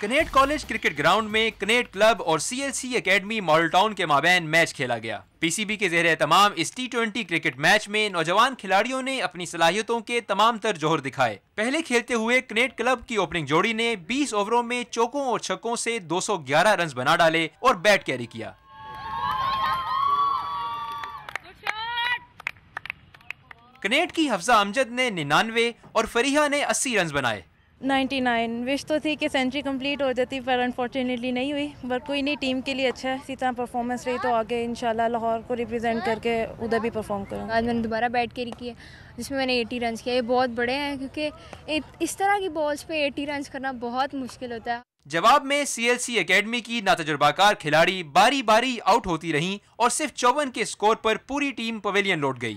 Kinnaird college cricket ground में कनेट club और C L C academy model town के माबेन मैच खेला गया पीसीबी के जेर तमाम इस टी ट्वेंटी क्रिकेट मैच में नौजवान खिलाड़ियों ने अपनी सलाहियतों के तमाम तर जोहर दिखाए पहले खेलते हुए कनेट क्लब की ओपनिंग जोड़ी ने 20 ओवरों में चौकों और छक्कों से 211 रन बना डाले और बैट कैरी किया कनेट की हफ्जा अमजद ने निन्यानवे और फरीहा ने अस्सी रन बनाए 99 विश तो थी कि सेंचुरी कंप्लीट हो जाती पर अनफॉर्चुनेटली नहीं हुई बट कोई नहीं टीम के लिए अच्छा है इसी तरह परफॉर्मेंस रही तो आगे इन लाहौर को रिप्रेजेंट करके उधर भी परफॉर्म करूँगा आज मैंने दोबारा बैट कैरी है जिसमें मैंने 80 रन किया ये बहुत बड़े हैं क्योंकि इस तरह की बॉल्स पे 80 रन करना बहुत मुश्किल होता है जवाब में सी एकेडमी की नातजुर्बाकार खिलाड़ी बारी बारी आउट होती रही और सिर्फ चौवन के स्कोर पर पूरी टीम पवेलियन लौट गई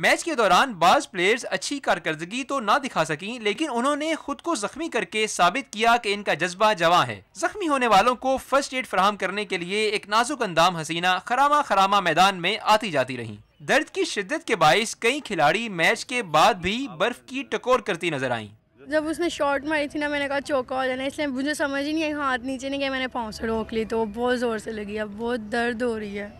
मैच के दौरान बाज प्लेयर्स अच्छी कारकर्दगी तो ना दिखा सकी लेकिन उन्होंने खुद को जख्मी करके साबित किया कि इनका जज्बा जवा है जख्मी होने वालों को फर्स्ट एड फ्राहम करने के लिए एक नाजुक अंदाम हसीना खरामा खरामा मैदान में आती जाती रही दर्द की शिद्दत के बायस कई खिलाड़ी मैच के बाद भी बर्फ की टकोर करती नजर आई जब उसने शॉट मारी थी ना मैंने कहा चौका हो जाना इसलिए मुझे समझ ही नहीं है हाँ, हाथ नीचे नहीं गया मैंने पाँव से रोक ली तो बहुत ज़ोर से लगी अब बहुत दर्द हो रही है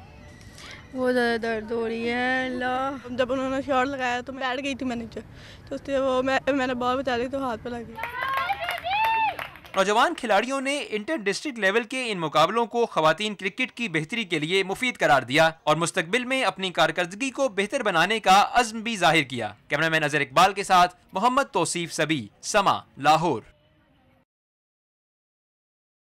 बहुत ज़्यादा दर्द हो रही है अल्लाह जब उन्होंने शॉर्ट लगाया तो मैं बैठ गई थी मैं नीचे तो उससे वो मैं मैंने बहुत बचा ली तो हाथ पर लग नौजवान खिलाड़ियों ने इंटर डिस्ट्रिक्ट लेवल के इन मुकाबलों को खातन क्रिकेट की बेहतरी के लिए मुफीद करार दिया और मुस्तबिल में अपनी कारकर्दगी को बेहतर बनाने का अज्म भी जाहिर किया कैमरामैन अजहर इकबाल के साथ मोहम्मद तोसीफ सबी समा लाहौर